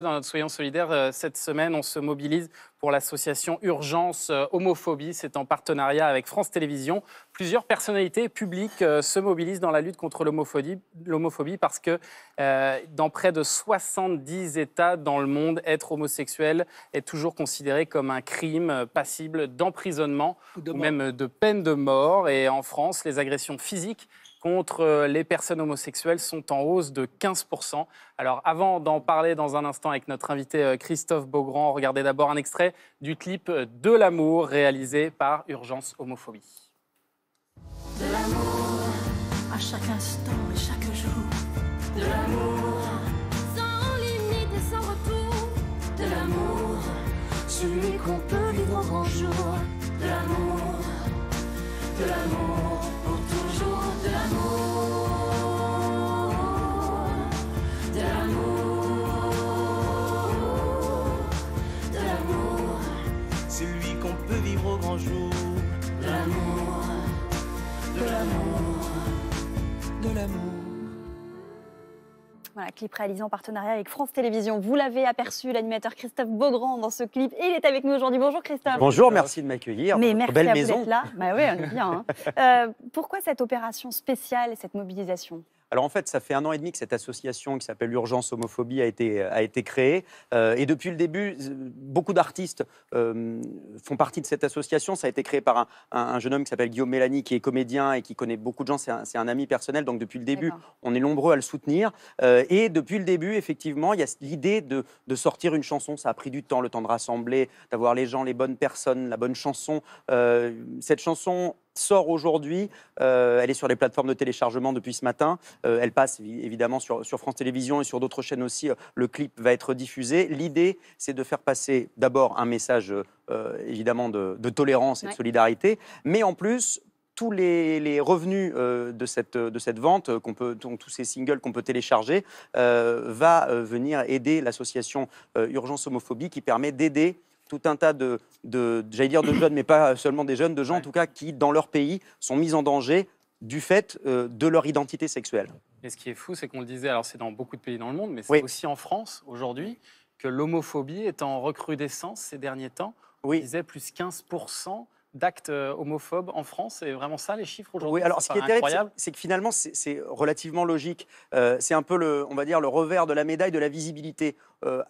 Dans notre Soyons solidaire euh, cette semaine, on se mobilise pour l'association Urgence euh, Homophobie. C'est en partenariat avec France Télévisions. Plusieurs personnalités publiques euh, se mobilisent dans la lutte contre l'homophobie parce que dans près de 70 États dans le monde, être homosexuel est toujours considéré comme un crime passible d'emprisonnement ou même de peine de mort. Et en France, les agressions physiques contre euh, les personnes homosexuelles sont en hausse de 15%. Alors avant d'en parler dans un instant avec notre invité euh, Christophe Beaugrand, regardez d'abord un extrait du clip euh, De l'amour réalisé par Urgence Homophobie. De l'amour à chaque instant chaque jour. De l'amour sans De l'amour celui qu'on peut vivre grand De l'amour, de l'amour. celui qu'on peut vivre au grand jour. L'amour, de l'amour, de l'amour. Voilà, clip réalisé en partenariat avec France Télévisions. Vous l'avez aperçu, l'animateur Christophe Beaugrand dans ce clip. Il est avec nous aujourd'hui. Bonjour Christophe. Bonjour, merci de m'accueillir. Mais merci belle à d'être là. bah oui, on est bien. Hein. Euh, pourquoi cette opération spéciale et cette mobilisation alors en fait, ça fait un an et demi que cette association qui s'appelle Urgence Homophobie a été, a été créée. Euh, et depuis le début, beaucoup d'artistes euh, font partie de cette association. Ça a été créé par un, jeune homme qui s'appelle Guillaume Mélanie, qui est comédien et qui connaît beaucoup de gens. C'est un, ami personnel. Donc depuis le début, on est nombreux à le soutenir. Euh, et depuis le début, effectivement, il y a l'idée de, de, sortir une chanson. Ça a pris du temps, le temps de rassembler, d'avoir les gens, les bonnes personnes, la bonne chanson. cette chanson, sort aujourd'hui. Euh, elle est sur les plateformes de téléchargement depuis ce matin. Euh, elle passe évidemment sur, France Télévisions et sur d'autres chaînes aussi. Euh, le clip va être diffusé. L'idée, c'est de faire passer d'abord un message évidemment de, tolérance et de solidarité, mais en plus tous les, revenus de, cette, de cette vente, qu'on peut, tous ces singles qu'on peut télécharger, va venir aider l'association Urgence Homophobie qui permet d'aider tout un tas de, j'allais dire de jeunes, mais pas seulement des jeunes, de gens en tout cas qui, dans leur pays, sont mis en danger du fait euh, de leur identité sexuelle. Et ce qui est fou, c'est qu'on le disait, alors c'est dans beaucoup de pays dans le monde, mais c'est aussi en France aujourd'hui que l'homophobie est en recrudescence ces derniers temps. Oui. On disait plus 15% d'actes euh, homophobes en France. C'est vraiment ça les chiffres aujourd'hui. Oui, alors ce qui est terrible, c'est que finalement c'est relativement logique. Euh, c'est un peu le, on va dire, le revers de la médaille de la visibilité.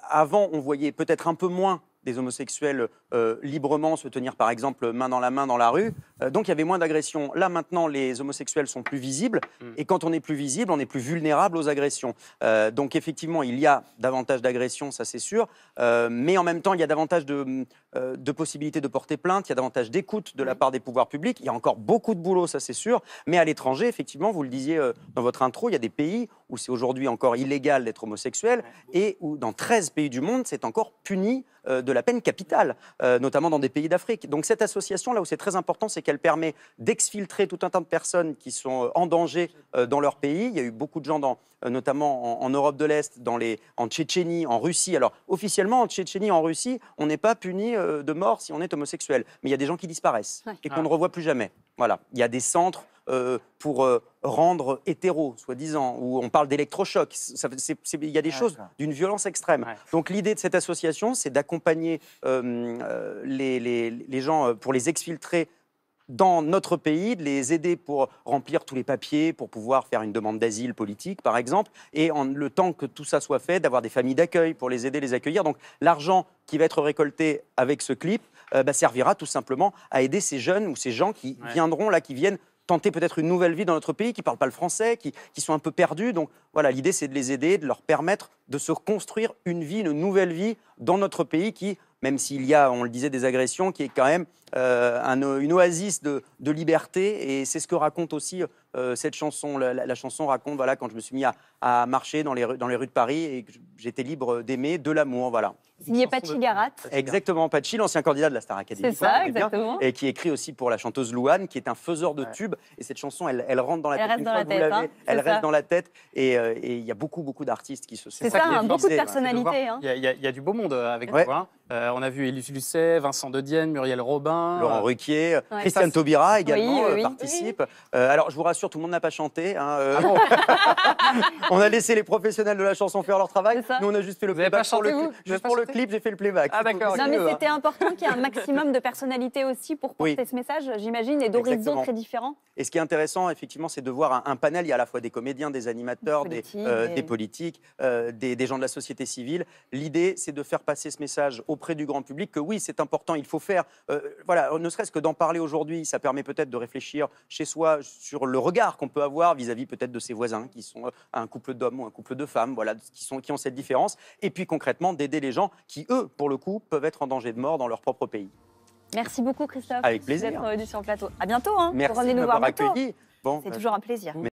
avant, on voyait peut-être un peu moins des homosexuels euh, librement se tenir par exemple main dans la main dans la rue, euh, donc il y avait moins d'agressions. Là maintenant, les homosexuels sont plus visibles. Mm. Et quand on est plus visible, on est plus vulnérable aux agressions. Euh, donc effectivement, il y a davantage d'agressions, ça c'est sûr. Euh, mais en même temps, il y a davantage de, de possibilités de porter plainte. Il y a davantage d'écoute de la mm. part des pouvoirs publics. Il y a encore beaucoup de boulot, ça c'est sûr. Mais à l'étranger, effectivement, vous le disiez dans votre intro, il y a des pays où c'est aujourd'hui encore illégal d'être homosexuel et où dans 13 pays du monde, c'est encore puni de la peine capitale, notamment dans des pays d'Afrique. Donc cette association, là où c'est très important, c'est qu'elle permet d'exfiltrer tout un tas de personnes qui sont euh, en danger euh, dans leur pays. Il y a eu beaucoup de gens, dans, euh, notamment en, Europe de l'Est, dans les, en Tchétchénie, en Russie. Alors, officiellement, en Tchétchénie, en Russie, on n'est pas puni de mort si on est homosexuel. Mais il y a des gens qui disparaissent et qu'on ah. ne revoit plus jamais. Voilà. Il y a des centres pour rendre hétéro, soi-disant, où on parle d'électrochoc. Il y a des choses d'une violence extrême. Donc l'idée de cette association, c'est d'accompagner les, les, gens pour les exfiltrer dans notre pays, de les aider pour remplir tous les papiers, pour pouvoir faire une demande d'asile politique, par exemple, et en le temps que tout ça soit fait, d'avoir des familles d'accueil pour les aider, les accueillir. Donc l'argent qui va être récolté avec ce clip euh, bah, servira tout simplement à aider ces jeunes ou ces gens qui viendront là, qui viennent tenter peut-être une nouvelle vie dans notre pays, qui ne parlent pas le français, qui, qui, sont un peu perdus. Donc voilà, l'idée c'est de les aider, de leur permettre de se construire une vie, une nouvelle vie dans notre pays qui, même s'il y a, on le disait, des agressions, qui est quand même euh, une oasis de, liberté. Et c'est ce que raconte aussi euh, cette chanson. La, chanson raconte, voilà, quand je me suis mis à, marcher dans les, dans les rues de Paris et j'étais libre d'aimer, de l'amour, voilà. Il Signé Pachi Garat. Exactement, Pachi, l'ancien candidat de la Star Academy. C'est ça, exactement. et qui écrit aussi pour la chanteuse Louane, qui est un faiseur de tubes. Et cette chanson, elle, elle rentre dans la elle tête. Reste hein. dans la tête elle euh, reste dans la tête. Et il y a beaucoup, beaucoup d'artistes qui se C'est ça, hein. beaucoup de personnalités. Hein. Il y, a du beau monde euh, avec vous. Euh, on a vu Élise Lucet, Vincent Dedienne, Muriel Robin. Laurent Ruquier, Christiane Taubira également participe. alors, je vous rassure, tout le monde n'a pas chanté. Ah on a laissé les professionnels de la chanson faire leur travail. Nous, on a juste fait le playback. pour le, pour le clip, j'ai fait le playback. Ah, d'accord. mais c'était important qu'il y ait un maximum de personnalités aussi pour porter ce message, j'imagine, et d'horizons très différents. Et ce qui est intéressant, effectivement, c'est de voir un, panel. Il y a à la fois des comédiens, des animateurs, des, politiques, euh, euh, des, gens de la société civile. L'idée, c'est de faire passer ce message auprès du grand public que oui, c'est important, il faut faire. Euh, voilà, ne serait-ce que d'en parler aujourd'hui, ça permet peut-être de réfléchir chez soi sur le regard qu'on peut avoir vis-à-vis peut-être de ses voisins qui sont un couple d'hommes ou un couple de femmes, voilà, qui, sont, qui ont cette différence, et puis concrètement d'aider les gens qui, eux, pour le coup, peuvent être en danger de mort dans leur propre pays. Merci beaucoup Christophe. Avec plaisir. D'être venu sur le plateau. À bientôt. Hein, Merci pour de nous voir Bon, C'est bah, toujours un plaisir.